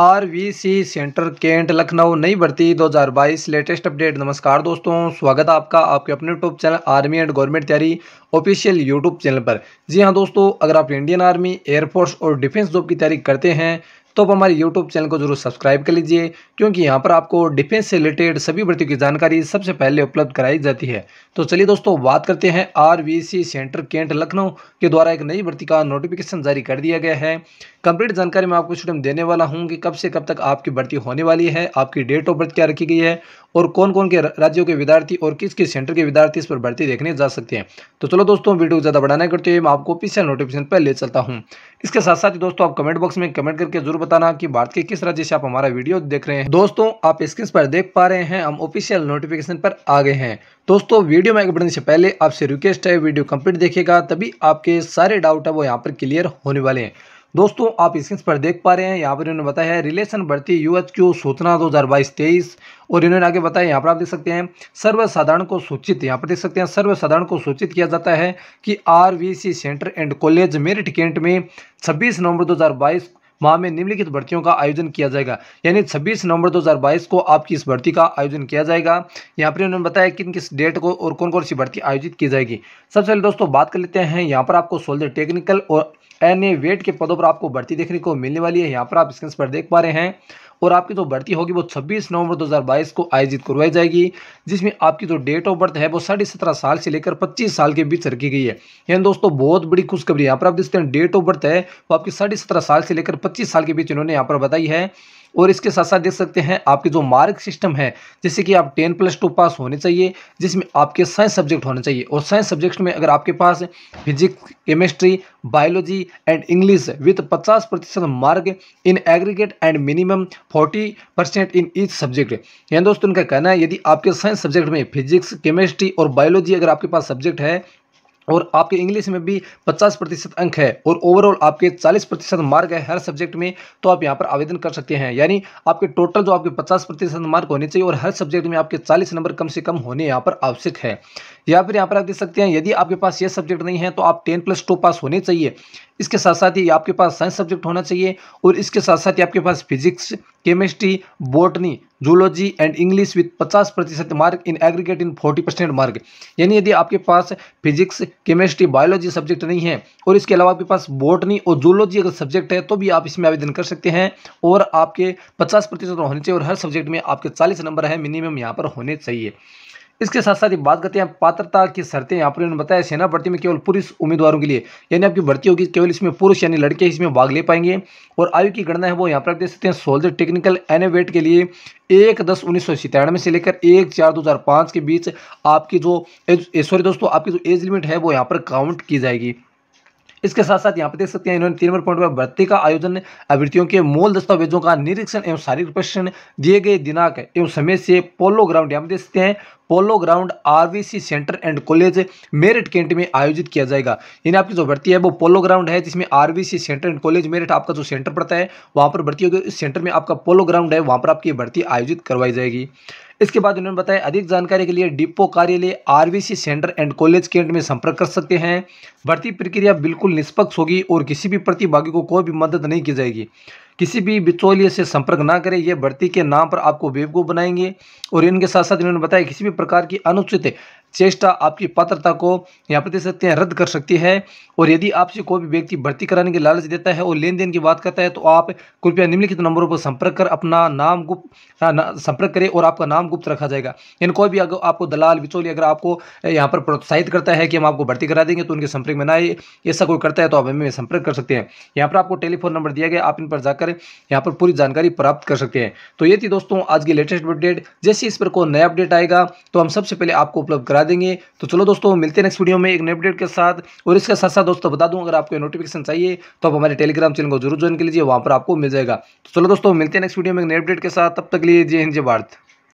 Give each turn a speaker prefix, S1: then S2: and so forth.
S1: RVC centre cantt Lucknow नई भर्ती 2022 latest update नमस्कार दोस्तों स्वागत है आपका आपके अपने YouTube channel army and government तैयारी ऑफिशियल यूट्यूब चैनल पर जी हाँ दोस्तों अगर आप इंडियन आर्मी एयरफोर्स और डिफेंस जॉब की तैयारी करते हैं तो आप हमारे यूट्यूब चैनल को जरूर सब्सक्राइब कर लीजिए क्योंकि यहाँ पर आपको डिफेंस से रिलेटेड सभी भर्तियों की जानकारी सबसे पहले उपलब्ध कराई जाती है तो चलिए दोस्तों बात करते हैं आर सेंटर कैंट लखनऊ के द्वारा एक नई भर्ती का नोटिफिकेशन जारी कर दिया गया है कंप्लीट जानकारी मैं आपको स्टूडेंट देने वाला हूँ कि कब से कब तक आपकी भर्ती होने वाली है आपकी डेट ऑफ बर्थ क्या रखी गई है और कौन कौन के राज्यों के विद्यार्थी और किस किस सेंटर के विद्यार्थी इस पर भर्ती देखने जा सकते हैं तो चलो दोस्तों वीडियो ज़्यादा बढ़ाना करते हुए मैं आपको पिछले नोटिफिकेशन पर ले चलता हूँ इसके साथ साथ दोस्तों आप कमेंट बॉक्स में कमेंट करके जरूर बताना कि भारत के किस राज्य से आप हमारा वीडियो देख रहे हैं दोस्तों आप स्क्रीन पर देख पा रहे हैं हम ऑफिशियल नोटिफिकेशन पर आ गए हैं दोस्तों वीडियो में आगे बढ़ने से पहले आपसे रिक्वेस्ट है वीडियो कंप्लीट देखेगा तभी आपके सारे डाउट है वो यहाँ पर क्लियर होने वाले हैं दोस्तों आप स्क्रीन पर देख पा रहे हैं यहाँ पर इन्होंने बताया है रिलेशन भर्ती यू एच क्यू सूचना दो हज़ार बाईस तेईस और इन्होंने आगे बताया यहाँ पर आप देख सकते हैं सर्वसाधारण को सूचित यहाँ पर देख सकते हैं सर्वसाधारण को सूचित किया जाता है कि R V C centre and college Meerut cantt में छब्बीस नवंबर दो हज़ार बाईस माह में निम्नलिखित भर्तियों का आयोजन किया जाएगा यानी छब्बीस नवंबर बाईस को आपकी इस भर्ती का आयोजन किया जाएगा यहाँ पर इन्होंने बताया किन किस डेट को और कौन कौन सी भर्ती आयोजित की जाएगी सबसे पहले दोस्तों बात कर लेते हैं यहाँ पर आपको सोल्जर टेक्निकल और एन ए वेट के पदों पर आपको भर्ती देखने को मिलने वाली है यहाँ पर आप स्क्रीन पर देख पा रहे हैं और आपकी जो तो भर्ती होगी वो 26 नवंबर 2022 को आयोजित करवाई जाएगी जिसमें आपकी जो तो डेट ऑफ बर्थ है वो साढ़े सत्रह साल से लेकर 25 साल के बीच रखी गई है यानी दोस्तों बहुत बड़ी खुशखबरी यहाँ पर आप देखते हैं डेट ऑफ बर्थ है वो आपकी साढ़े सत्रह साल से लेकर पच्चीस साल के बीच इन्होंने यहाँ पर बताई है और इसके साथ साथ देख सकते हैं आपके जो मार्क सिस्टम है जैसे कि आप टेन प्लस टू पास होने चाहिए जिसमें आपके साइंस सब्जेक्ट होने चाहिए और साइंस सब्जेक्ट में अगर आपके पास physics chemistry biology and English with पचास प्रतिशत mark in aggregate and minimum forty percent in each subject यानी दोस्तों इनका कहना है यदि आपके साइंस सब्जेक्ट में फिजिक्स केमिस्ट्री और बायोलॉजी अगर आपके पास सब्जेक्ट है और आपके इंग्लिश में भी 50 प्रतिशत अंक है और ओवरऑल आपके 40 प्रतिशत मार्क है हर सब्जेक्ट में तो आप यहाँ पर आवेदन कर सकते हैं यानी आपके टोटल जो आपके 50 प्रतिशत मार्क होने चाहिए और हर सब्जेक्ट में आपके 40 नंबर कम से कम होने यहाँ पर आवश्यक है या फिर यहाँ पर आप देख सकते हैं यदि आपके पास ये सब्जेक्ट नहीं है तो आप टेन प्लस टू पास होने चाहिए इसके साथ साथ ही आपके पास साइंस सब्जेक्ट होना चाहिए और इसके साथ साथ ही आपके पास physics chemistry botany zoology and English with 50 प्रतिशत mark in aggregate in 40 percent mark यानी यदि आपके पास फिजिक्स केमिस्ट्री बायोलॉजी सब्जेक्ट नहीं है और इसके अलावा आपके पास बॉटनी और जूलॉजी अगर सब्जेक्ट है तो भी आप इसमें आवेदन कर सकते हैं और आपके पचास प्रतिशत होने चाहिए और हर सब्जेक्ट में आपके चालीस नंबर है मिनिमम यहाँ पर होने चाहिए इसके साथ साथ ही बात करते हैं पात्रता की शर्तें यहाँ पर उन्होंने बताया सेना भर्ती में केवल पुरुष उम्मीदवारों के लिए यानी आपकी भर्ती होगी केवल इसमें पुरुष यानी लड़के इसमें भाग ले पाएंगे और आयु की गणना है वो यहाँ पर आप देख सकते हैं सोल्जर टेक्निकल एनोवेट के लिए एक दस उन्नीस से लेकर एक चार दो हज़ार के बीच आपकी जो सॉरी दोस्तों आपकी जो एज लिमिट है वो यहाँ पर काउंट की जाएगी इसके साथ साथ यहाँ पर देख सकते हैं इन्होंने तीन नंबर पॉइंट पर भर्ती का आयोजन अभ्यर्थियों के मूल दस्तावेजों का निरीक्षण एवं शारीरिक प्रशिक्षण दिए गए दिनांक एवं समय से पोलो ग्राउंड यहाँ पर देख सकते हैं polo ground RVC centre and college Meerut cantt में आयोजित किया जाएगा यानी आपकी जो भर्ती है वो पोलो ग्राउंड है जिसमें RVC centre and college Meerut आपका जो सेंटर पड़ता है वहाँ पर भर्ती होगी उस सेंटर में आपका पोलो ग्राउंड है वहाँ पर आपकी भर्ती आयोजित करवाई जाएगी इसके बाद उन्होंने बताया अधिक जानकारी के लिए डिपो कार्यालय R centre and college cantt में संपर्क कर सकते हैं भर्ती प्रक्रिया बिल्कुल निष्पक्ष होगी और किसी भी प्रतिभागी को कोई भी मदद नहीं की जाएगी किसी भी बिचौलिए से संपर्क ना करें ये भर्ती के नाम पर आपको बेवकूफ़ बनाएंगे और इनके साथ साथ इन्होंने बताया किसी भी प्रकार की अनुचित चेष्टा आपकी पात्रता को यहाँ पर दे सकते हैं रद्द कर सकती है और यदि आपसे कोई भी व्यक्ति भर्ती कराने की लालच देता है और लेन देन की बात करता है तो आप कृपया निम्नलिखित नंबरों पर संपर्क कर अपना नाम गुप्त ना, संपर्क करें और आपका नाम गुप्त रखा जाएगा यानी कोई भी अगर आपको दलाल बिचौली अगर आपको यहाँ पर प्रोत्साहित करता है कि हम आपको भर्ती करा देंगे तो उनके संपर्क में ना आए ऐसा कोई करता है तो आप हमें संपर्क कर सकते हैं यहाँ पर आपको टेलीफोन नंबर दिया गया आप इन पर जाकर यहाँ पर पूरी जानकारी प्राप्त कर सकते हैं तो ये थी दोस्तों आज की लेटेस्ट अपडेट जैसे इस पर कोई नया अपडेट आएगा तो हम सबसे पहले आपको उपलब्ध करा लगा देंगे तो चलो दोस्तों मिलते हैं नेक्स्ट वीडियो में एक नए अपडेट के साथ और इसके साथ साथ दोस्तों बता दूँ अगर आपको नोटिफिकेशन चाहिए तो आप हमारे टेलीग्राम चैनल को जरूर ज्वाइन कर लीजिए वहाँ पर आपको मिल जाएगा तो चलो दोस्तों मिलते हैं नेक्स्ट वीडियो में एक नए अपडेट के साथ तब तक लिए जय हिंद जय भारत